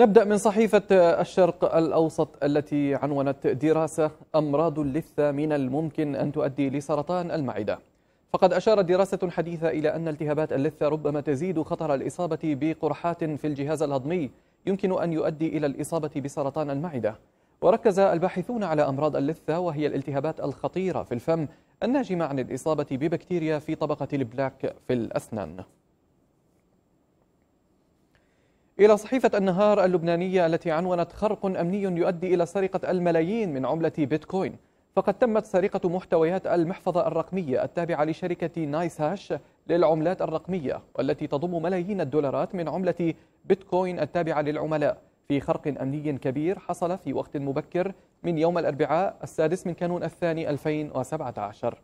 نبدأ من صحيفة الشرق الأوسط التي عنونت دراسة أمراض اللثة من الممكن أن تؤدي لسرطان المعدة فقد أشارت دراسة حديثة إلى أن التهابات اللثة ربما تزيد خطر الإصابة بقرحات في الجهاز الهضمي يمكن أن يؤدي إلى الإصابة بسرطان المعدة وركز الباحثون على أمراض اللثة وهي الالتهابات الخطيرة في الفم الناجمة عن الإصابة ببكتيريا في طبقة البلاك في الأسنان إلى صحيفة النهار اللبنانية التي عنونت خرق أمني يؤدي إلى سرقة الملايين من عملة بيتكوين فقد تمت سرقة محتويات المحفظة الرقمية التابعة لشركة نايس هاش للعملات الرقمية والتي تضم ملايين الدولارات من عملة بيتكوين التابعة للعملاء في خرق أمني كبير حصل في وقت مبكر من يوم الأربعاء السادس من كانون الثاني 2017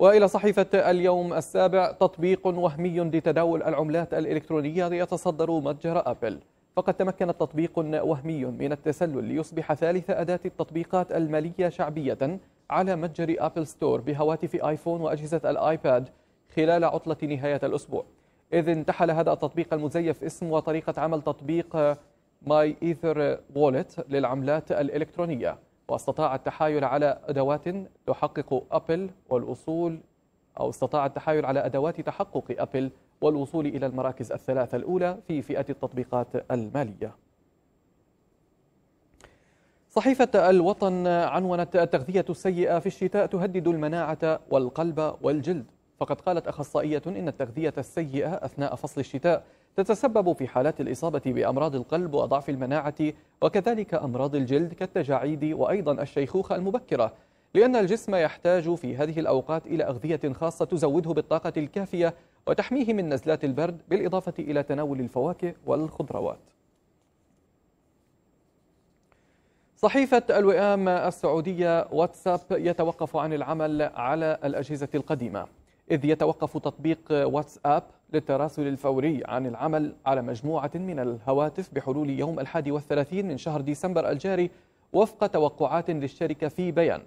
وإلى صحيفة اليوم السابع تطبيق وهمي لتداول العملات الإلكترونية يتصدر متجر أبل فقد تمكن تطبيق وهمي من التسلل ليصبح ثالث أداة التطبيقات المالية شعبية على متجر أبل ستور بهواتف آيفون وأجهزة الآيباد خلال عطلة نهاية الأسبوع إذ انتحل هذا التطبيق المزيف اسم وطريقة عمل تطبيق ماي إيثر وولت للعملات الإلكترونية واستطاع التحايل على أدوات تحقق أبل والوصول أو استطاع التحايل على أدوات تحقق أبل والوصول إلى المراكز الثلاثة الأولى في فئة التطبيقات المالية صحيفة الوطن عنونت التغذية السيئة في الشتاء تهدد المناعة والقلب والجلد فقد قالت أخصائية إن التغذية السيئة أثناء فصل الشتاء تتسبب في حالات الإصابة بأمراض القلب وضعف المناعة وكذلك أمراض الجلد كالتجاعيد وأيضا الشيخوخة المبكرة لأن الجسم يحتاج في هذه الأوقات إلى أغذية خاصة تزوده بالطاقة الكافية وتحميه من نزلات البرد بالإضافة إلى تناول الفواكه والخضروات صحيفة الوئام السعودية واتساب يتوقف عن العمل على الأجهزة القديمة إذ يتوقف تطبيق واتساب للتراسل الفوري عن العمل على مجموعة من الهواتف بحلول يوم الحادي والثلاثين من شهر ديسمبر الجاري وفق توقعات للشركة في بيان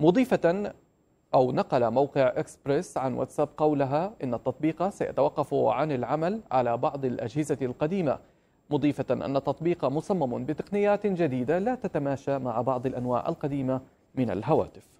مضيفة أو نقل موقع إكسبريس عن واتساب قولها إن التطبيق سيتوقف عن العمل على بعض الأجهزة القديمة مضيفة أن التطبيق مصمم بتقنيات جديدة لا تتماشى مع بعض الأنواع القديمة من الهواتف